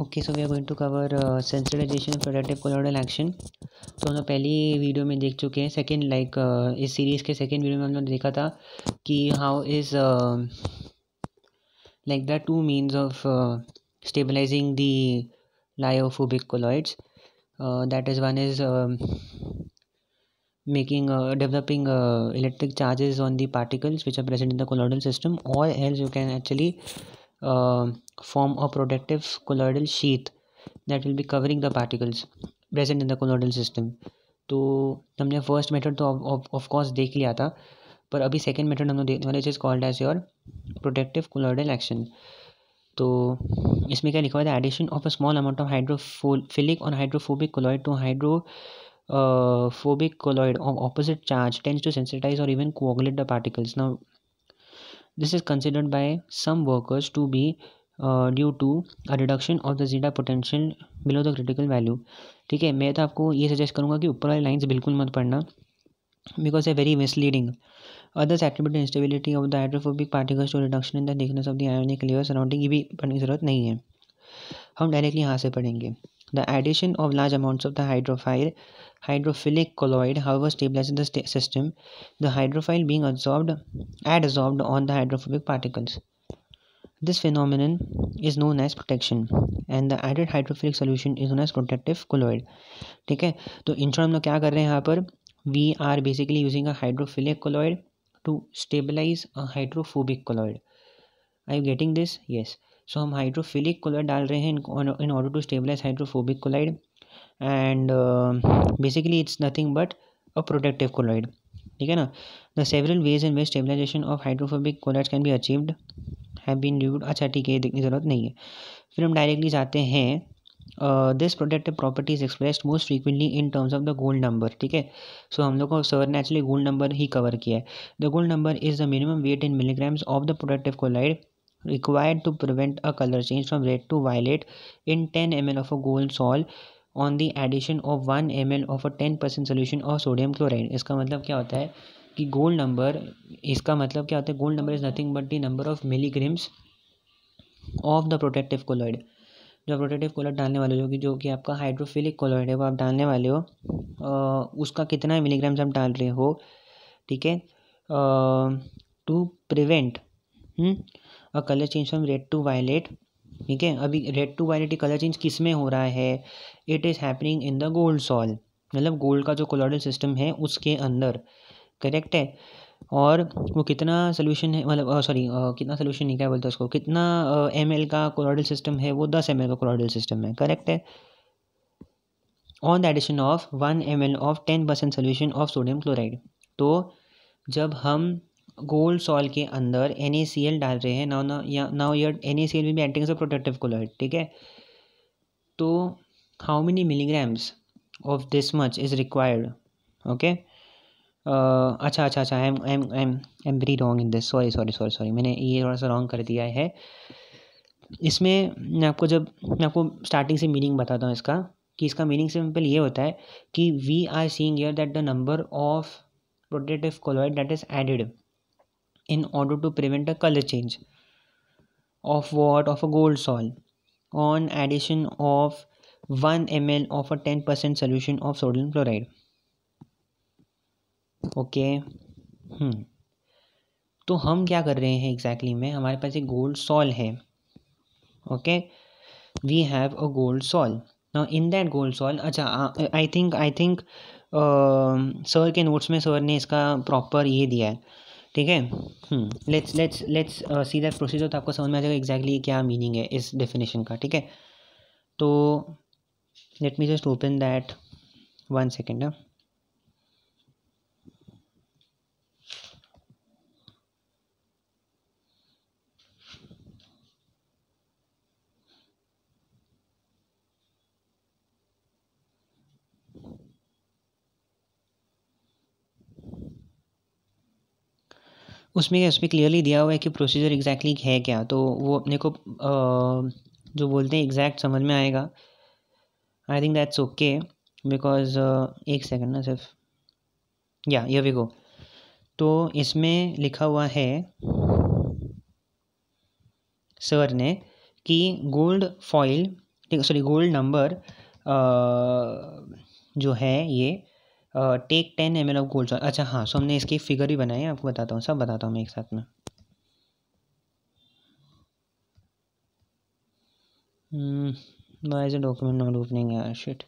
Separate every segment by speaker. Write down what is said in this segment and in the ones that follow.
Speaker 1: Okay so we are going to cover sensitization productive colloidal action तो हम लोग पहली वीडियो में देख चुके हैं सेकेंड लाइक like, uh, इस सीरीज़ के सेकेंड वीडियो में हमने देखा था कि how is like the two means of stabilizing the lyophobic colloids that is one is making developing electric charges on the particles which are present in the colloidal system और else you can actually Um, form a protective colloidal sheath that will be covering the particles present in the colloidal system तो हमने first method तो of course देख लिया था पर अभी second method हम लोग देखने वाले is called as your protective colloidal action तो इसमें क्या लिखा हुआ था addition of a small amount of hydrophilic और hydrophobic colloid to hydrophobic colloid of opposite charge tends to sensitize और even coagulate the particles now this is considered by some workers to be due to a reduction of the zeta potential below the critical value ठीक है मैं तो आपको ये suggest करूँगा कि ऊपर वाली लाइन्स बिल्कुल मत पढ़ना because a very misleading others activity instability of the hydrophobic particles to reduction in the thickness of the ionic layer surrounding ये भी पढ़ने की जरूरत नहीं है हम डायरेक्टली यहाँ से पढ़ेंगे the addition of large amounts of the hydrophile hydrophilic colloid however stabilize the system the hydrophile being absorbed ad absorbed on the hydrophobic particles this phenomenon is known as protection and the added hydrophilic solution is known as protective colloid ठीक है तो in short हम लोग क्या कर रहे हैं यहाँ पर we are basically using a hydrophilic colloid to stabilize a hydrophobic colloid I you getting this yes so हम हाइड्रोफिलिक कोलाइड डाल रहे हैं in order to stabilize hydrophobic colloid and basically it's nothing but a protective colloid ठीक है ना the several ways and ways stabilization of hydrophobic colloids can be achieved have been dude अच्छा ठीक है देखने की ज़रूरत नहीं है फिर हम डायरेक्टली जाते हैं this protective property is expressed most frequently in terms of the gold number ठीक है सो हम लोग को सर ने एक्चुअली गोल्ड नंबर ही कवर किया है the gold number is the minimum weight in milligrams of the protective colloid required to prevent a color change from red to violet in 10 ml of a gold salt on the addition of one M L of a ten percent solution of sodium chloride इसका मतलब क्या होता है कि gold number इसका मतलब क्या होता है gold number is nothing but the number of milligrams of the protective colloid जो प्रोटेक्टिव कोलॉइड डालने वाले हो कि जो कि आपका हाइड्रोफिलिक कोलॉइड है वो आप डालने वाले हो उसका कितना मिलीग्राम्स आप डाल रहे हो ठीक है to prevent a colour change from red to violet ठीक है अभी रेड टू वायलेट ये कलर चेंज किस में हो रहा है it is happening in the gold sol मतलब गोल्ड का जो कोलोडल सिस्टम है उसके अंदर करेक्ट है और वो कितना सोल्यूशन है मतलब सॉरी कितना सोल्यूशन नहीं क्या बोलते उसको कितना एम एल का कोलोडल सिस्टम है वो दस एम का कोलोडल सिस्टम है करेक्ट है on the addition of one M of ten percent solution of sodium chloride तो जब हम गोल्ड सॉल के अंदर एन ए सी एल डाल रहे हैं now now now here N A C L will be acting protective colour ठीक है तो how many milligrams of this much is required okay अच्छा अच्छा अच्छा I am I am I am I am very wrong in this sorry sorry sorry sorry मैंने ये थोड़ा सा रॉन्ग कर दिया है इसमें मैं आपको जब मैं आपको स्टार्टिंग से मीनिंग बताता हूँ इसका कि इसका मीनिंग सिंपल ये होता है कि we are seeing here that the number of protective colloid that is added in order to prevent a colour change of what of a gold sol on addition of one M L of a ten percent solution of sodium chloride okay hmm. तो हम क्या कर रहे हैं exactly में हमारे पास एक गोल्ड सॉल है okay we have a gold sol ना इन दैट गोल्ड सॉल अच्छा I think I think sir के नोट्स में सर ने इसका प्रॉपर ये दिया है ठीक है let's let's let's see that procedure तो आपको समझ में आ जाएगा एग्जैक्टली क्या मीनिंग है इस डेफिनेशन का ठीक है तो let me just open that one second है उसमें उसमें क्लियरली दिया हुआ है कि प्रोसीजर एग्जैक्टली है क्या तो वो अपने को जो बोलते हैं एग्जैक्ट समझ में आएगा I think that's okay because एक सेकेंड ना सिर्फ या ये वी गो तो इसमें लिखा हुआ है सर ने कि gold foil sorry gold number जो है ये take ten M L of gold अच्छा हाँ सो हमने इसकी फिगर भी बनाई है आपको बताता हूँ सब बताता हूँ मैं एक साथ में why is document not opening shit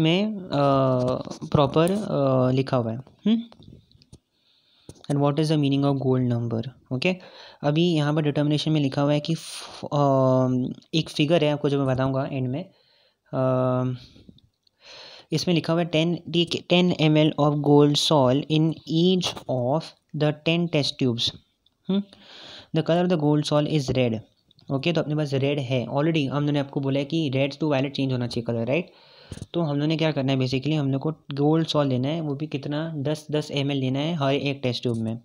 Speaker 1: इसमें प्रॉपर लिखा हुआ है and what is the meaning of gold number okay अभी यहाँ पर डिटर्मिनेशन में लिखा हुआ है कि uh, एक फिगर है आपको जो मैं बताऊँगा एंड में uh, इसमें लिखा हुआ है ten ten M L of gold sol in each of the ten test tubes the colour of the gold sol is red okay तो अपने पास रेड है ऑलरेडी हमने आपको बोला है कि रेड टू वायलेट चेंज होना चाहिए कलर राइट right? तो हम लोगों ने क्या करना है बेसिकली हम लोग को गोल्ड सॉल लेना है वो भी कितना दस दस एम लेना है हर एक टेस्ट ट्यूब में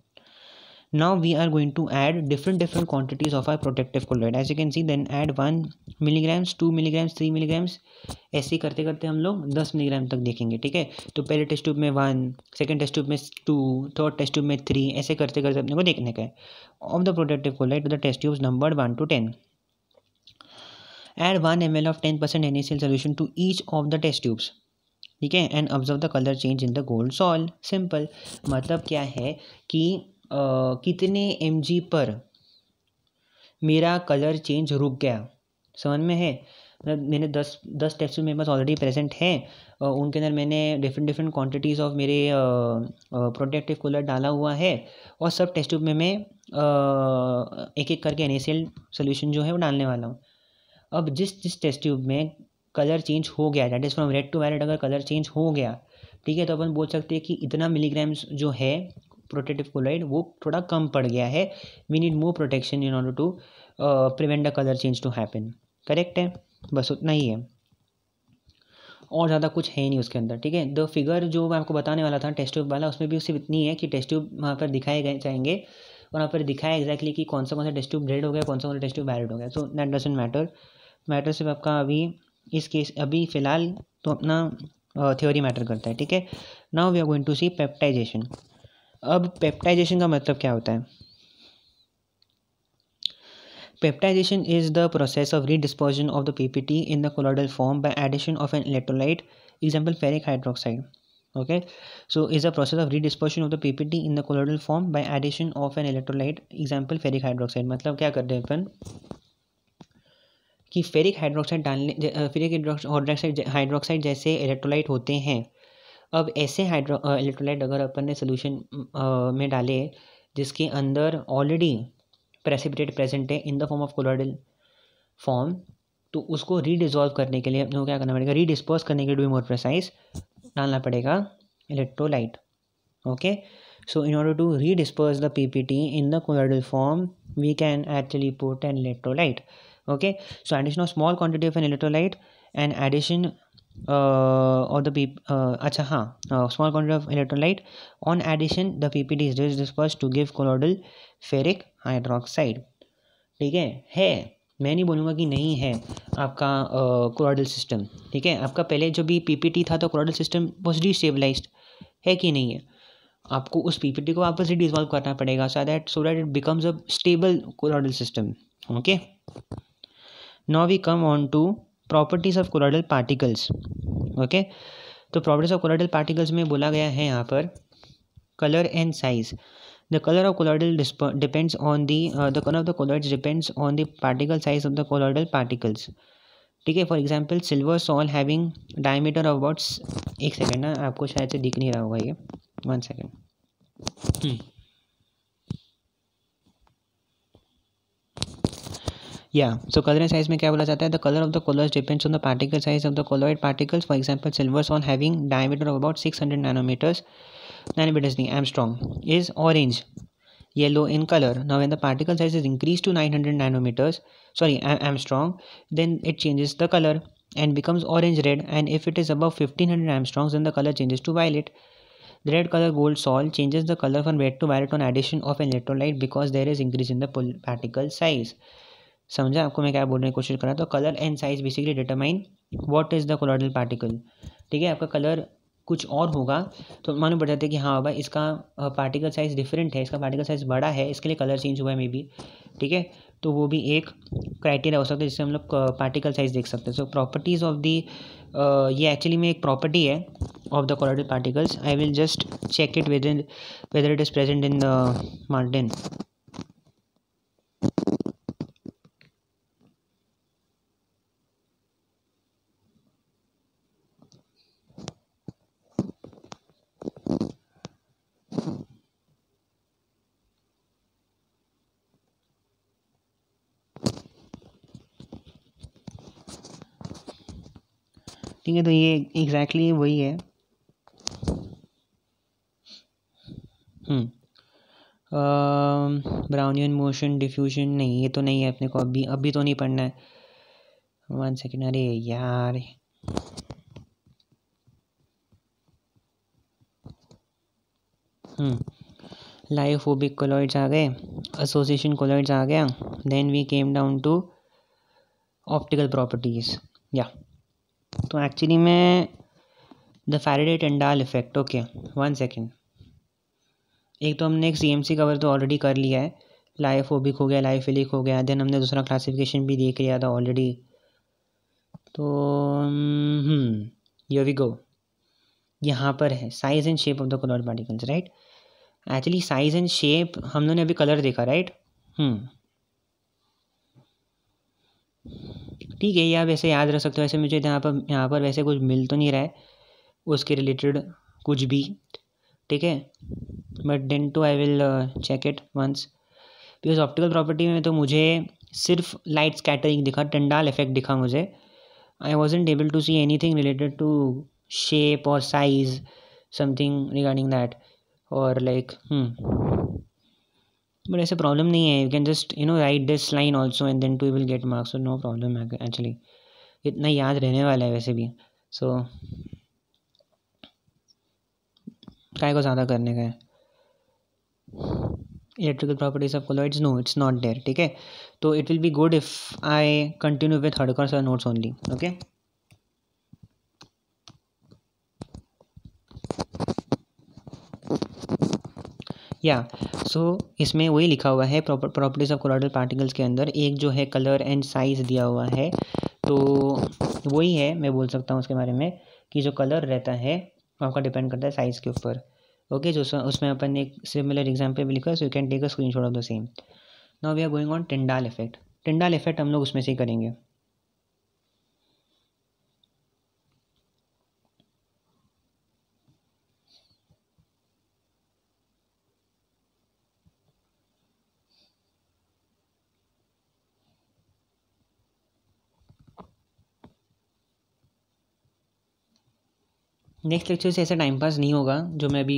Speaker 1: now we are going to add different different quantities of our protective colloid as you can see then add one milligrams two milligrams three milligrams ऐसे करते करते हम लोग दस मिलीग्राम तक देखेंगे ठीक है तो पहले टेस्ट ट्यूब में वन सेकेंड टेस्ट ट्यूब में टू थर्ड टेस्ट ट्यूब में थ्री ऐसे करते करते अपने को देखने का है of the protective colloid the test tube number one two ten add one M L of ten percent N S L solution to each of the test tubes ठीक है and observe the colour change in the gold sol simple मतलब क्या है कि आ, कितने M G पर मेरा colour change रुक गया समझ में है मतलब मैंने दस दस टेस्ट मेरे पास ऑलरेडी प्रेजेंट हैं उनके अंदर मैंने डिफरेंट डिफरेंट क्वांटिटीज़ ऑफ मेरे प्रोटेक्टिव कूलर डाला हुआ है और सब टेस्ट ट्यूब में मैं एक एक करके एन सोल्यूशन जो है वो डालने वाला हूँ अब जिस जिस टेस्ट ट्यूब में कलर चेंज हो गया that is from red to violet अगर कलर चेंज हो गया ठीक है तो अपन बोल सकते हैं कि इतना मिलीग्राम्स जो है प्रोटेक्टिव कोलाइड वो थोड़ा कम पड़ गया है we need more protection in order to prevent the colour change to happen correct है बस उतना ही है और ज़्यादा कुछ है नहीं उसके अंदर ठीक है द फिगर जो मैं आपको बताने वाला था टेस्ट ट्यूब वाला उसमें भी सिर्फ इतनी है कि टेस्ट ट्यूब वहाँ पर दिखाए गए जाएंगे वहाँ पर दिखाया exactly कि कौन सा कौन सा टेस्ट ट्यूब रेड हो गया कौन सा कौन सा टेस्ट ट्यूब वैलिड हो गया so that doesn't matter matter सिर्फ आपका अभी इस केस अभी फ़िलहाल तो अपना थ्योरी मैटर करता है ठीक है now we are going to see peptization अब पेप्टाइजेशन का मतलब क्या होता है peptization is the process of redispersion of the PPT in the colloidal form by addition of an electrolyte example ferric hydroxide okay so is a process of redispersion of the ppt in the colloidal form by addition of an electrolyte example ferric hydroxide मतलब क्या करते हैं अपन कि ferric hydroxide डालने ferric hydroxide hydroxide जैसे electrolyte होते हैं अब ऐसे हाइड्रो इलेक्ट्रोलाइट अगर अपन ने सोल्यूशन में डाले जिसके अंदर ऑलरेडी प्रेसिपिटेट प्रेजेंट है in the form of colloidal form तो उसको रीडिजॉल्व करने के लिए हम लोग क्या करना पड़ेगा रीडिस्पर्स करने के लिए डू मोर प्रेसाइज डालना पड़ेगा electrolyte okay so in order to re redisperse the P P T in the colloidal form we can actually put an electrolyte okay so addition of small quantity of an electrolyte and addition और the P अच्छा हाँ small quantity of electrolyte on addition the P P T is disperse to give colloidal ferric hydroxide ठीक है है मैं नहीं बोलूँगा कि नहीं है आपका क्रॉडल सिस्टम ठीक है आपका पहले जो भी पीपीटी था तो क्रॉडल सिस्टम वॉज डिस्टेबलाइज है कि नहीं है आपको उस पीपीटी को वापस डिजॉल्व करना पड़ेगा so that so that it becomes a stable colloidal system okay now we come on to properties of colloidal particles okay तो प्रॉपर्टीज ऑफ क्रॉडल पार्टिकल्स में बोला गया है यहाँ पर colour and size The color of colloidal depends on the uh, the color of the colloids depends on the particle size of the colloidal particles. ठीक है for example silver sol having diameter of about एक सेकेंड ना आपको शायद से दिख नहीं रहा होगा ये वन सेकेंड या सो कलर साइज में क्या बोला जाता है the colour of the colour depends on the particle size of the colloid particles for example silver sol having diameter of about six hundred nanometers nanometer Armstrong is orange yellow in color. Now when the particle size is increased to 900 nanometers, sorry Armstrong, then it changes the color and becomes orange red and if it is above 1500 Armstrongs then the color changes to violet. The red color gold sol changes the color from red to violet on addition of an electrolyte because there is increase in the particle size. समझा आपको मैं क्या बोलने की कोशिश करा तो colour and size basically determine what is the colloidal particle ठीक है आपका कलर कुछ और होगा तो मालूम पड़ जाता है कि हाँ बाबा इसका पार्टिकल साइज़ डिफरेंट है इसका पार्टिकल साइज़ बड़ा है इसके लिए कलर चेंज हुआ है मे बी ठीक है तो वो भी एक क्राइटेरिया हो सकता है जिससे हम लोग पार्टिकल साइज़ देख सकते हैं सो प्रॉपर्टीज़ ऑफ दी ये एक्चुअली में एक प्रॉपर्टी है of the colloidal particles I will just check it with in whether it is present in the mountain ठीक है तो ये एग्जैक्टली exactly वही है ब्राउनियन मोशन डिफ्यूजन नहीं ये तो नहीं है अपने को अभी अभी तो नहीं पढ़ना है वन सेकेंड अरे यार लाइफोबिक हम्म। कोलॉइड्स आ गए एसोसिएशन कोलॉइड्स आ गया then we came down to optical properties या तो एक्चुअली मैं the Faraday Tyndall effect okay one second एक तो हमने एक सी कवर तो ऑलरेडी कर लिया है लाइफ ओबिक हो गया लाइफ फिलिक हो गया देन हमने दूसरा क्लासिफिकेशन भी देख लिया था ऑलरेडी तो यो वी गो यहाँ पर है size and shape of the colour particles right actually size and shape हम लोगों ने अभी कलर देखा राइट हम्म ठीक है या वैसे याद रख सकते हो वैसे मुझे यहाँ पर यहाँ पर वैसे कुछ मिल तो नहीं रहा है उसके रिलेटेड कुछ भी ठीक है but then too I will check it once because optical property में तो मुझे सिर्फ लाइट स्कैटरिंग दिखा टंडाल इफेक्ट दिखा मुझे I wasn't able to see एनी थिंग रिलेटेड टू शेप और साइज समथिंग रिगार्डिंग दैट और लाइक बट ऐसे प्रॉब्लम नहीं है you can just you know write this line also and then too will get marks no problem problem actually इतना याद रहने वाला है वैसे भी सो काय को ज़्यादा करने का है electrical properties of it's no it's not there ठीक है तो it will be good if I continue with course notes only okay या सो इसमें वही लिखा हुआ है प्रॉपर्टीज़ ऑफ कोलाइडल पार्टिकल्स के अंदर एक जो है कलर एंड साइज़ दिया हुआ है तो वही है मैं बोल सकता हूँ उसके बारे में कि जो कलर रहता है आपका डिपेंड करता है साइज़ के ऊपर ओके जो उसमें अपन ने एक सिमिलर एग्जाम्पल भी लिखा है so you can take a screenshot of the same now we are going on Tyndall effect Tyndall effect हम लोग उसमें से ही करेंगे नेक्स्ट लेक्चर से ऐसा टाइम पास नहीं होगा जो मैं अभी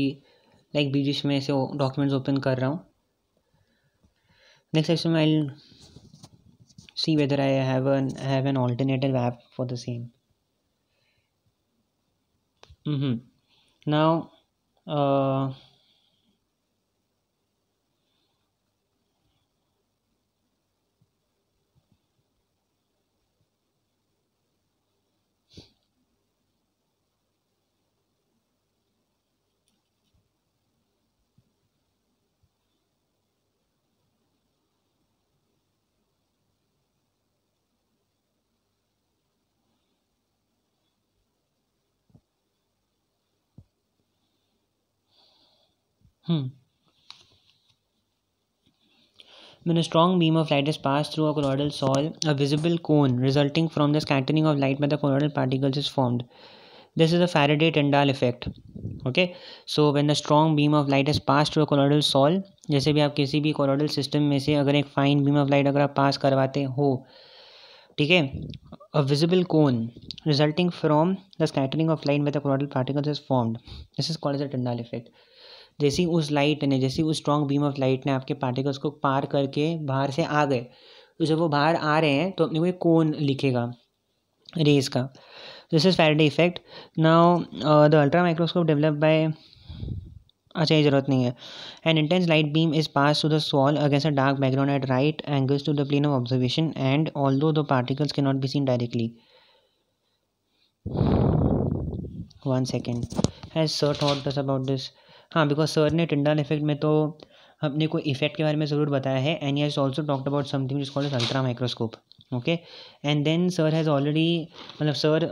Speaker 1: लाइक बीच में ऐसे डॉक्यूमेंट्स ओपन कर रहा हूँ नेक्स्ट लेक्चर में I see whether I have an have an alternative app for the same mm uh, When a strong beam of light is passed through a colloidal soil, a visible cone resulting from the scattering of light by the colloidal particles is formed. This is the Faraday Tyndall effect. Okay, so when a strong beam of light is passed through a colloidal soil, जैसे भी आप किसी भी colloidal system में से अगर एक fine beam of light अगर आप pass करवाते हो ठीक है a visible cone resulting from the scattering of light by the colloidal particles is formed this is called as a Tyndall effect जैसे ही उस लाइट ने जैसे उस स्ट्रॉन्ग बीम ऑफ लाइट ने आपके पार्टिकल्स को पार करके बाहर से आ गए तो जब वो बाहर आ रहे हैं तो अपने को एक कोन लिखेगा रेज का this is Faraday effect now the ultra microscope develop by अच्छा ये जरूरत नहीं है an intense light beam is pass to the sol against a dark background at right angles to the plane of observation and although the particles के not be seen directly one second has sir taught us about हाँ because sir ने Tyndall effect में तो अपने को effect के बारे में ज़रूर बताया है and he has also talked about something is called ultra microscope okay and then sir has already मतलब sir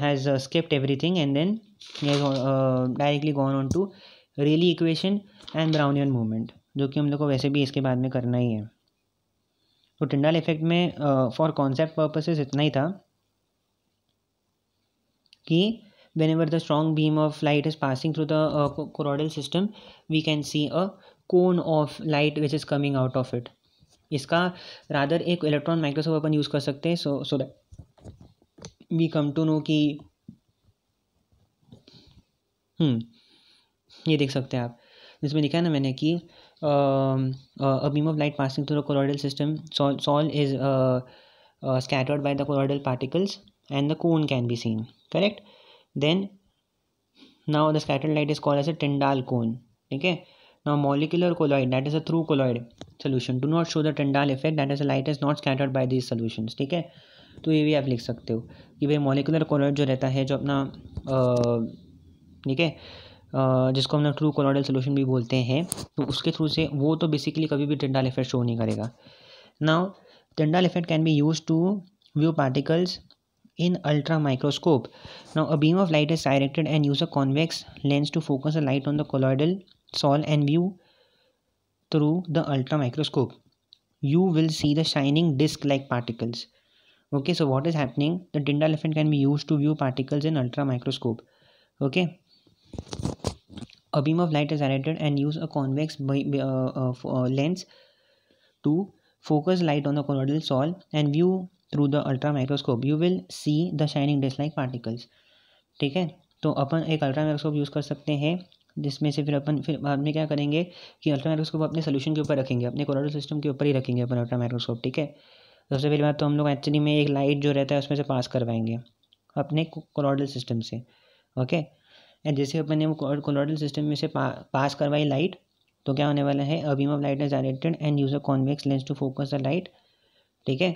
Speaker 1: has skipped everything and then he has directly gone on to Rayleigh equation and Brownian movement जो कि हम लोग को वैसे भी इसके बाद में करना ही है तो टिंडाल इफेक्ट में फॉर कॉन्सेप्ट पर्पसेस इतना ही था कि whenever the strong beam of light is passing through the uh, choroidal system we can see a cone of light which is coming out of it इसका rather एक electron microscope अपन use कर सकते हैं so so that we come to know कि ये देख सकते हैं आप जिसमें लिखा है ना मैंने कि a beam of light passing through the colloidal system sol is scattered by the colloidal particles and the cone can be seen correct then now the scattered light is call as a Tyndall cone ठीक है now molecular colloid that is a true colloid solution do not show the Tyndall effect that is a light is not scattered by this solution ठीक है तो ये भी आप लिख सकते हो कि भाई मॉलिकुलर कोलॉइड जो रहता है जो अपना ठीक है जिसको हम लोग ट्रू कोलॉडल सोल्यूशन भी बोलते हैं तो उसके थ्रू से वो तो बेसिकली कभी भी टिंडाल इफेक्ट शो नहीं करेगा now Tyndall effect can be use to view particles in ultra microscope. Now a beam of light is directed and use a convex lens to focus a light on the colloidal sol and view through the ultra microscope. You will see the shining disc like particles. Okay, so what is happening? The Dinda can be used to view particles in ultra microscope. Okay. A beam of light is directed and use a convex uh, uh, uh, lens to focus light on the colloidal sol and view through the ultra microscope you will see the shining disc like particles ठीक है तो अपन एक ultra microscope use कर सकते हैं जिसमें से फिर अपन फिर बाद में क्या करेंगे कि अल्ट्रा माइक्रोस्कोप अपने सोल्यूशन के ऊपर रखेंगे अपने कोरोडल सिस्टम के ऊपर ही रखेंगे अपन अल्ट्रा माइक्रोस्कोप ठीक है सबसे पहली बात तो हम लोग एक्चुअली में एक लाइट जो रहता है उसमें से पास करवाएंगे अपने कोरोडल सिस्टम से ओके एंड जैसे अपन ने कोरोडल सिस्टम में से पा, पास करवाई लाइट तो क्या होने वाला है a beam beam of light is directed and use a convex lens to focus the light ठीक है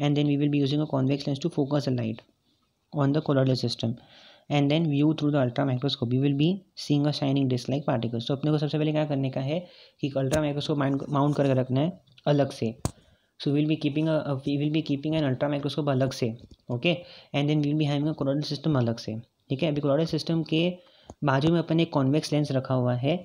Speaker 1: and then we will be using a convex lens to focus the light on the colloidal system and then view through the ultra microscope you will be seeing a shining disc like particle so अपने को सबसे पहले क्या करने का है कि ultra microscope mount करके रखना है अलग से so will be keeping we will be keeping an ultra microscope अलग से okay and then will be having a colloidal system अलग से ठीक है अभी कोरोडल सिस्टम के बाजू में अपन एक कॉन्वेक्स लेंस रखा हुआ है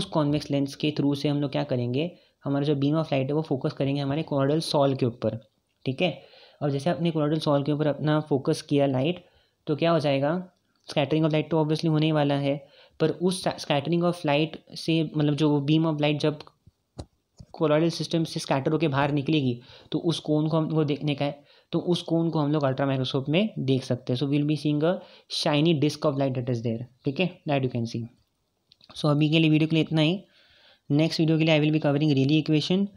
Speaker 1: उस कॉन्वेक्स लेंस के थ्रू से हम लोग क्या करेंगे हमारा जो बीम ऑफ लाइट है वो फोकस करेंगे हमारे कोरोडल सॉल के ऊपर ठीक है और जैसे आपने कोलाडल सॉल के ऊपर अपना फोकस किया लाइट तो क्या हो जाएगा स्कैटरिंग ऑफ लाइट तो ऑब्वियसली होने ही वाला है पर उस स्कैटरिंग ऑफ लाइट से मतलब जो बीम ऑफ लाइट जब कोलाइडल सिस्टम से स्कैटर होकर बाहर निकलेगी तो उस कोन को हमको देखने का है तो उस कोन को हम लोग अल्ट्रा माइक्रोस्कोप में देख सकते हैं so will be seeing a shiny disc of light that is there ठीक है that you can see so अभी के लिए वीडियो के लिए इतना ही नेक्स्ट वीडियो के लिए I will be covering Rayleigh equation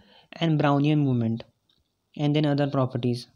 Speaker 1: and Brownian movement and then other properties